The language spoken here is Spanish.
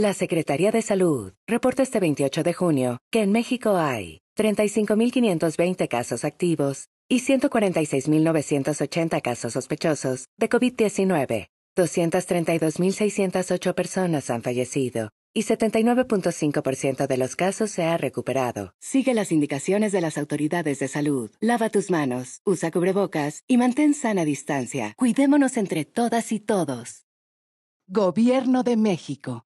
La Secretaría de Salud reporta este 28 de junio que en México hay 35.520 casos activos y 146.980 casos sospechosos de COVID-19. 232.608 personas han fallecido y 79.5% de los casos se ha recuperado. Sigue las indicaciones de las autoridades de salud. Lava tus manos, usa cubrebocas y mantén sana distancia. Cuidémonos entre todas y todos. Gobierno de México.